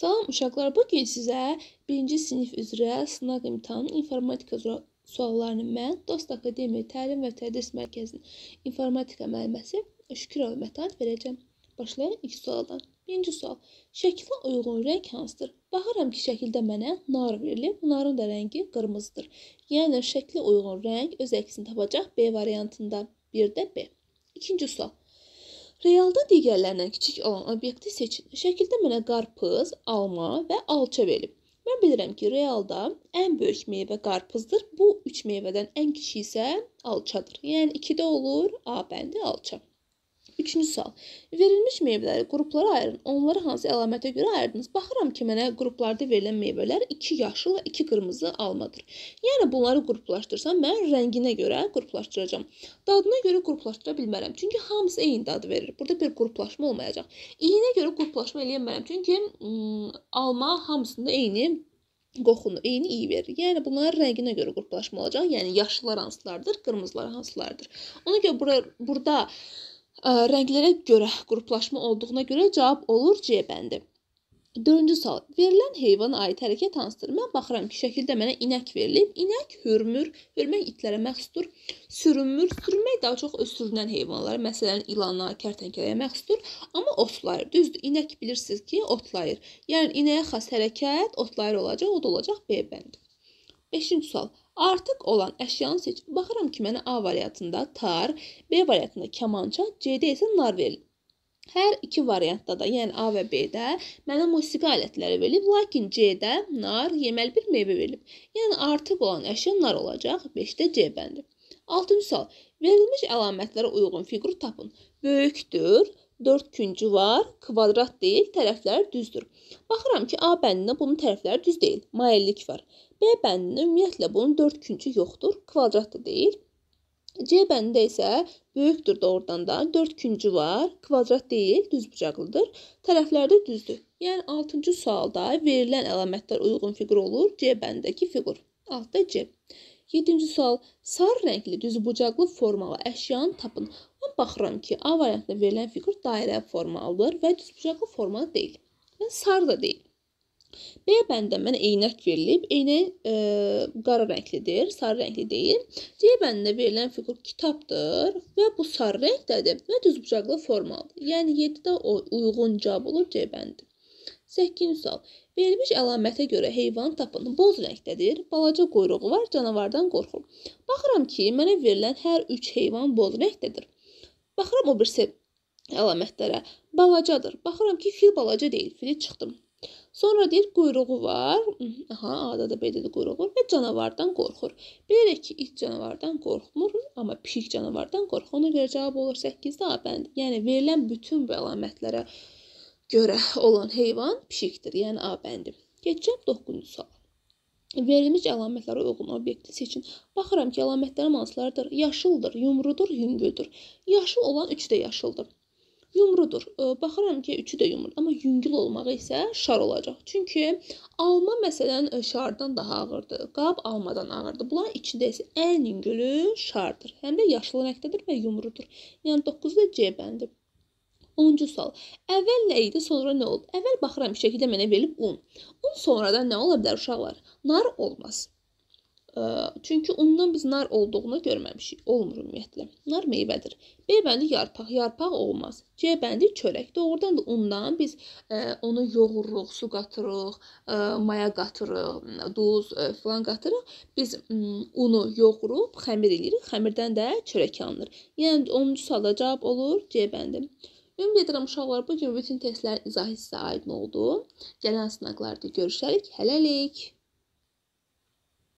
Salam uşaqlar, bu gün sizə 1-ci sinif üzrə sınaq imtahanının informatika suallarını mən Dost Akademiya Təlim və Tədris Mərkəzinin informatika müəlliməsi Şükürova Mətanət verəcəm. Başlayın ilk sualdan. 1-ci sual. Şəkilə uyğun rəng hansıdır? Baxıram ki, şəkildə mənə nar verilib, narın da rəngi qırmızıdır. Yəni şəklə uyğun rəng öz əksini tapacaq B variantında. 1-də B. 2-ci sual. Realda digərlərindən kiçik olan obyekti seçin. Şəkildə mənə qarpız, alma və alça verib. Mən bilirəm ki, realda ən böyük meyvə qarpızdır. Bu üç meyvədən ən kiçiyi isə alçadır. Yəni 2-də olur A bəndi alça. İkinci sual. Verilmiş meyvələri qruplara ayırın. Onları hansı əlamətə görə ayırdınız? Baxıram ki, mənə qruplarda verilən meyvələr 2 yaşıl və 2 qırmızı almadır. Yəni bunları qruplaşdırsam, mən rənginə görə qruplaşdıracağam. Dadına görə qruplaşdıra bilmərəm. Çünki hamısı eyni dadı verir. Burada bir qruplaşma olmayacaq. İyinə görə qruplaşma eləyə bilmərəm. Çünki alma hamısında eyni qoxunu, eyni iyi verir. Yəni bunların rənginə görə qruplaşma olacaq. Yəni yaşlılar hansılardır, qırmızılar hansılardır. Ona görə bura burada rənglərə görə qruplaşma olduğuna görə cavab olur C bəndi. Dördüncü sual. Verilən heyvana aid hərəkət hansıdır? Mən baxıram ki, şəkildə mənə inək verilib. İnək hürmür, hürmək itlərə məxsusdur. Sürünmür, sürünmək daha çox öz sürünən heyvanlara, məsələn, ilana, kərtənkələyə məxsusdur. Amma otlayır. Düzdür, inək bilirsiniz ki, otlayır. Yəni inəyə xas hərəkət otlayır olacaq, o da olacaq B bəndi. 5-ci sual. Artıq olan əşyanı seçib baxıram ki, mənə A variantında tar, B variantında kamança, C-də isə narvel. Hər iki variantda da, yəni A və B-də mənə musiqi alətləri verilib, lakin C-də nar yeməli bir meyvə verilib. Yəni artıq olan əşya nar olacaq, 5-də C bəndi. 6-cı sual. Verilmiş əlamətlərə uyğun fiqur tapın. Böyükdür, 4 küncü var, kvadrat deyil, tərəflər düzdür. Baxıram ki, A bəndində bunun tərəfləri düz deyil, maillik var. B bəndində ümumiyyətlə bunun 4 küncü yoxdur, kvadrat da deyil. C bəndində isə böyükdür doğrudan da, 4 küncü var, kvadrat deyil, düz bucaqlıdır, tərəfləri də düzdür. Yəni 6-cı sualda verilən əlamətlər uyğun fiqur olur, C bəndəki fiqur. Altda C. 7-ci sual: Sarı rəngli düzbucaqlı formalı əşyanı tapın. Baxıram ki, A variantında verilən fiqur dairə forma alır və düzbucaqlı forma deyil. Və yəni, sarı da deyil. B bəndə mənə eynək verilib. Eynək e, qara rənglidir, sarı rəngli deyil. C bəndə verilən fiqur kitabdır və bu sarı rəngdədir və düzbucaqlı formalıdır. Yəni 7-də o uyğun cavab olur C bəndi. 8-ci sual. Verilmiş əlamətə görə heyvan tapın. Boz rəngdədir. Balaca quyruğu var, canavardan qorxur. Baxıram ki, mənə verilən hər 3 heyvan boz rəngdədir. Baxıram o birisi əlamətlərə. Balacadır. Baxıram ki, fil balaca deyil. Fili çıxdım. Sonra deyir quyruğu var. Aha, ada da belədir quyruğu var və canavardan qorxur. Bilərək ki, it canavardan qorxmur, amma pişik canavardan qorxur. Ona görə cavab olur 8-də A bəndi. Yəni verilən bütün bu əlamətlərə görə olan heyvan pişikdir. Yəni A bəndi. Keçəcəm 9-cu suala. Verilmiş əlamətlərə uyğun obyekti seçin. Baxıram ki, əlamətlərim hansılardır? Yaşıldır, yumrudur, yüngüldür. Yaşıl olan üçü də yaşıldır. Yumrudur. E, baxıram ki, üçü də yumrudur, amma yüngül olmağı isə şar olacaq. Çünki alma məsələn e, şardan daha ağırdır. Qab almadan ağırdır. Bunların içində isə ən yüngülü şardır. Həm də yaşıl rəngdədir və yumrudur. Yəni 9-da C bəndi. 10-cu sual. Əvvəl nə idi, sonra nə oldu? Əvvəl baxıram şəkildə mənə verilib un. Un sonradan nə ola bilər uşaqlar? Nar olmaz. Çünki ondan biz nar olduğunu görməmişik. Olmur ümumiyyətlə. Nar meyvədir. B bəndi yarpaq, yarpaq olmaz. C bəndi çörək. Doğrudan da ondan biz e, onu yoğururuq, su qatırıq, e, maya qatırıq, duz e, filan qatırıq. Biz unu yoğurub xəmir eləyirik. Xəmirdən də çörək alınır. Yəni 10-cu sualda cavab olur C bəndi. Ümid edirəm uşaqlar bu gün bütün testlərin izahı sizə aid oldu. Gələn sınaqlarda görüşərik. Hələlik.